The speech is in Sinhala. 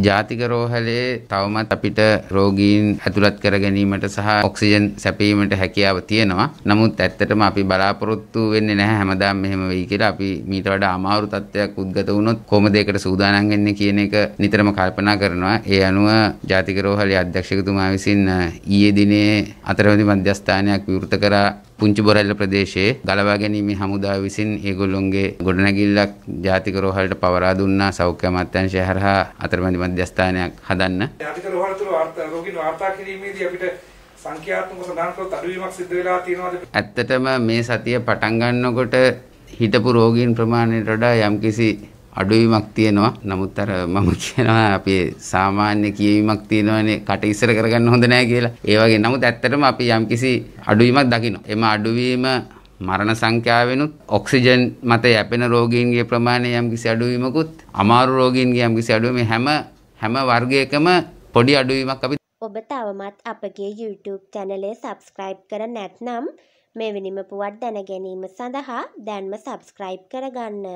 ජාතික රෝහලේ තවමත් අපිට රෝගීන් ඇතුළත් කර ගැනීමට සහ ඔක්සිජන් සැපීමට හැකියාව තියෙනවා. නමුත් ඇත්තටම අපි බලාපොරොත්තු වෙන්නේ නැහැ හැමදාම මෙහෙම වෙයි කියලා. අපි මීට වඩා අමාරු තත්ත්වයක් උද්ගත වුණොත් කොහොමද ඒකට සූදානම් වෙන්නේ කියන එක නිතරම කල්පනා කරනවා. ඒ අනුව ජාතික රෝහලේ අධ්‍යක්ෂකතුමා විසින් ඊයේ දිනේ අතරමැදි මධ්‍යස්ථානයක් විවෘත කරා පුංචි බොරැල්ල ප්‍රදේශයේ ගලවා ගැනීමේ හමුදාව විසින් ඒගොල්ලොන්ගේ ගොඩනැගිල්ලක් ජාතික රෝහලට පවරා දුන්නා සෞඛ්‍ය අමාත්‍යාංශය හරහා අතරමැදි මධ්‍යස්ථානයක් හදන්න. ජාතික රෝහල තුළ රෝගීන් වාර්තා කිරීමේදී අපිට සංඛ්‍යාත්මක සඳහන් කළොත් අඩුවීමක් සිද්ධ වෙලා තියෙනවද? ඇත්තටම මේ සතිය පටන් ගන්නකොට හිටපු රෝගීන් ප්‍රමාණයට වඩා යම්කිසි අඩුවීමක් තියෙනවා. නමුත් අර මම කියනවා අපේ සාමාන්‍ය කියවීමක් තියෙනවනේ කට ඉස්සර කරගන්න හොඳ නැහැ කියලා. ඒ වගේ නමුත් ඇත්තටම අපි යම්කිසි අඩුවීමක් දකිනවා. එම අඩුවීම මරණ සංඛ්‍යාවෙනුත් ඔක්සිජන් මත යැපෙන රෝගීන්ගේ ප්‍රමාණය යම්කිසි අඩුවීමකුත් අමාරු රෝගීන්ගේ යම්කිසි අඩුවීම හැම හැම වර්ගයකම පොඩි අඩුවීමක් අපි ඔබ තවමත් අපගේ YouTube චැනලේ සබස්ක්‍රයිබ් කර නැත්නම් මෙවැනිම පුවත් දැනගැනීම සඳහා දැන්ම සබස්ක්‍රයිබ් කරගන්න.